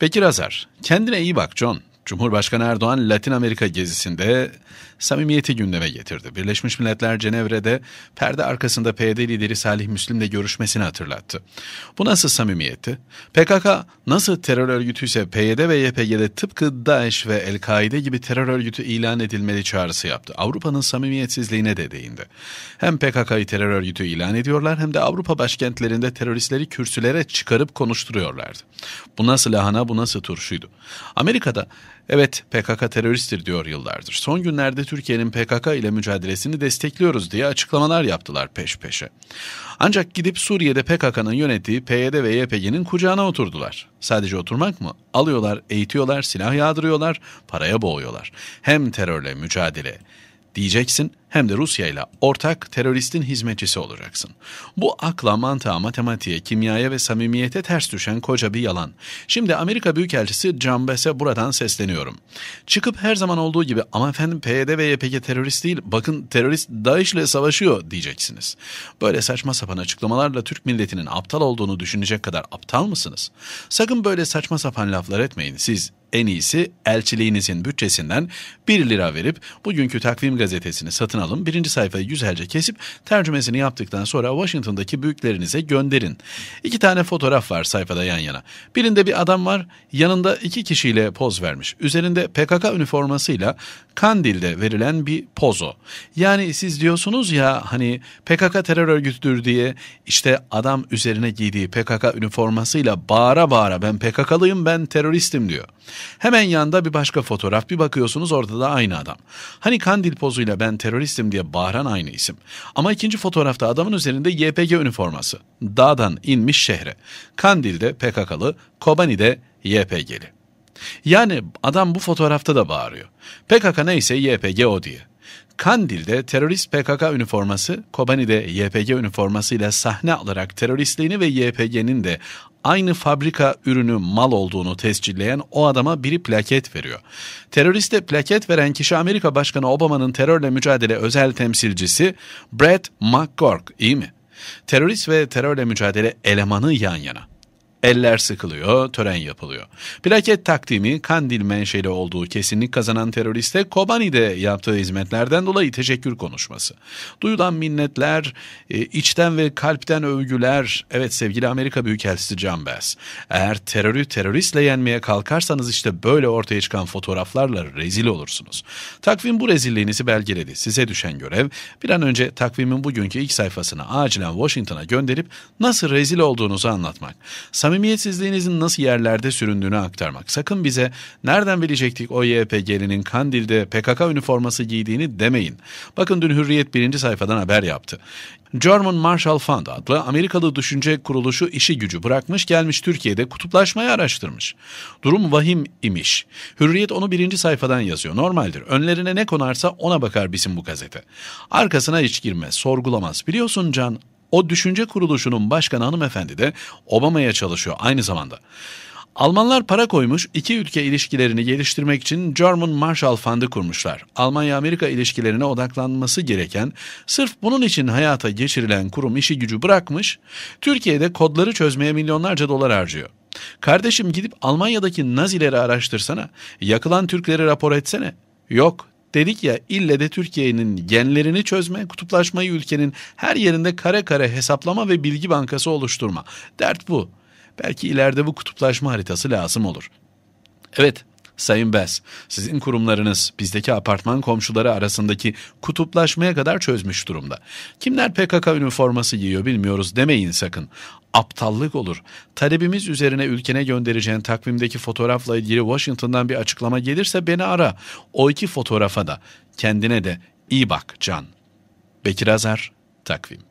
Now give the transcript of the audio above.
Peki Azar, kendine iyi bak John. Cumhurbaşkanı Erdoğan Latin Amerika gezisinde samimiyeti gündeme getirdi. Birleşmiş Milletler Cenevre'de perde arkasında PYD lideri Salih Müslim'le görüşmesini hatırlattı. Bu nasıl samimiyeti? PKK nasıl terör örgütüyse PYD ve YPG'de tıpkı DAEŞ ve El-Kaide gibi terör örgütü ilan edilmeli çağrısı yaptı. Avrupa'nın samimiyetsizliğine de değindi. Hem PKK'yı terör örgütü ilan ediyorlar hem de Avrupa başkentlerinde teröristleri kürsülere çıkarıp konuşturuyorlardı. Bu nasıl lahana bu nasıl turşuydu? Amerika'da Evet PKK teröristtir diyor yıllardır. Son günlerde Türkiye'nin PKK ile mücadelesini destekliyoruz diye açıklamalar yaptılar peş peşe. Ancak gidip Suriye'de PKK'nın yönettiği PYD ve YPG'nin kucağına oturdular. Sadece oturmak mı? Alıyorlar, eğitiyorlar, silah yağdırıyorlar, paraya boğuyorlar. Hem terörle mücadele diyeceksin hem de Rusya ile ortak teröristin hizmetçisi olacaksın. Bu akla, mantığa, matematiğe, kimyaya ve samimiyete ters düşen koca bir yalan. Şimdi Amerika Büyükelçisi Cambes'e buradan sesleniyorum. Çıkıp her zaman olduğu gibi ama efendim PYD ve YPG terörist değil bakın terörist DAEŞ ile savaşıyor diyeceksiniz. Böyle saçma sapan açıklamalarla Türk milletinin aptal olduğunu düşünecek kadar aptal mısınız? Sakın böyle saçma sapan laflar etmeyin. Siz en iyisi elçiliğinizin bütçesinden 1 lira verip bugünkü takvim gazetesini satın alın. Birinci sayfayı güzelce kesip tercümesini yaptıktan sonra Washington'daki büyüklerinize gönderin. İki tane fotoğraf var sayfada yan yana. Birinde bir adam var yanında iki kişiyle poz vermiş. Üzerinde PKK üniformasıyla Kandil'de verilen bir pozo. Yani siz diyorsunuz ya hani PKK terör örgütüdür diye işte adam üzerine giydiği PKK üniformasıyla bağıra bağıra ben PKK'lıyım ben teröristim diyor. Hemen yanda bir başka fotoğraf bir bakıyorsunuz orada da aynı adam. Hani Kandil pozuyla ben teröristim diye bağıran aynı isim. Ama ikinci fotoğrafta adamın üzerinde YPG üniforması. Dağdan inmiş şehre. Kandil'de PKK'lı, Kobani'de YPG'li. Yani adam bu fotoğrafta da bağırıyor. PKK neyse YPG o diye. Kandil'de terörist PKK üniforması, Kobani'de YPG üniformasıyla sahne alarak teröristliğini ve YPG'nin de aynı fabrika ürünü mal olduğunu tescilleyen o adama biri plaket veriyor. Teröriste plaket veren kişi Amerika Başkanı Obama'nın terörle mücadele özel temsilcisi Brett McGurk, iyi mi? Terörist ve terörle mücadele elemanı yan yana. Eller sıkılıyor, tören yapılıyor. Plaket takdimi Kandil menşeli olduğu kesinlik kazanan teröriste Kobani'de yaptığı hizmetlerden dolayı teşekkür konuşması. Duyulan minnetler, e, içten ve kalpten övgüler. Evet sevgili Amerika Büyükelçisi John Bass. Eğer terörü teröristle yenmeye kalkarsanız işte böyle ortaya çıkan fotoğraflarla rezil olursunuz. Takvim bu rezilliğinizi belgeledi. Size düşen görev bir an önce takvimin bugünkü ilk sayfasını acilen Washington'a gönderip nasıl rezil olduğunuzu anlatmak. Sana Samimiyetsizliğinizin nasıl yerlerde süründüğünü aktarmak. Sakın bize nereden bilecektik o YPG'linin Kandil'de PKK üniforması giydiğini demeyin. Bakın dün Hürriyet birinci sayfadan haber yaptı. German Marshall Fund adlı Amerikalı düşünce kuruluşu işi gücü bırakmış gelmiş Türkiye'de kutuplaşmayı araştırmış. Durum vahim imiş. Hürriyet onu birinci sayfadan yazıyor. Normaldir. Önlerine ne konarsa ona bakar bizim bu gazete. Arkasına hiç girmez, sorgulamaz. Biliyorsun Can o düşünce kuruluşunun başkanı hanımefendi de Obama'ya çalışıyor aynı zamanda. Almanlar para koymuş, iki ülke ilişkilerini geliştirmek için German Marshall Fund'ı kurmuşlar. Almanya-Amerika ilişkilerine odaklanması gereken, sırf bunun için hayata geçirilen kurum işi gücü bırakmış, Türkiye'de kodları çözmeye milyonlarca dolar harcıyor. Kardeşim gidip Almanya'daki Nazileri araştırsana, yakılan Türkleri rapor etsene. Yok, dedik ya ille de Türkiye'nin genlerini çözme, kutuplaşmayı ülkenin her yerinde kare kare hesaplama ve bilgi bankası oluşturma. Dert bu. Belki ileride bu kutuplaşma haritası lazım olur. Evet, Sayın Bes, sizin kurumlarınız bizdeki apartman komşuları arasındaki kutuplaşmaya kadar çözmüş durumda. Kimler PKK üniforması giyiyor bilmiyoruz demeyin sakın. Aptallık olur. Talebimiz üzerine ülkene göndereceğin takvimdeki fotoğrafla ilgili Washington'dan bir açıklama gelirse beni ara. O iki fotoğrafa da, kendine de iyi bak Can. Bekir Azar, Takvim